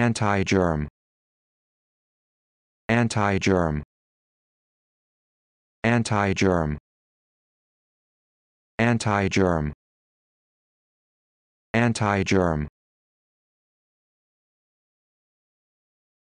Anti-germ. Anti-germ. Anti-germ. Anti-germ. Anti-germ.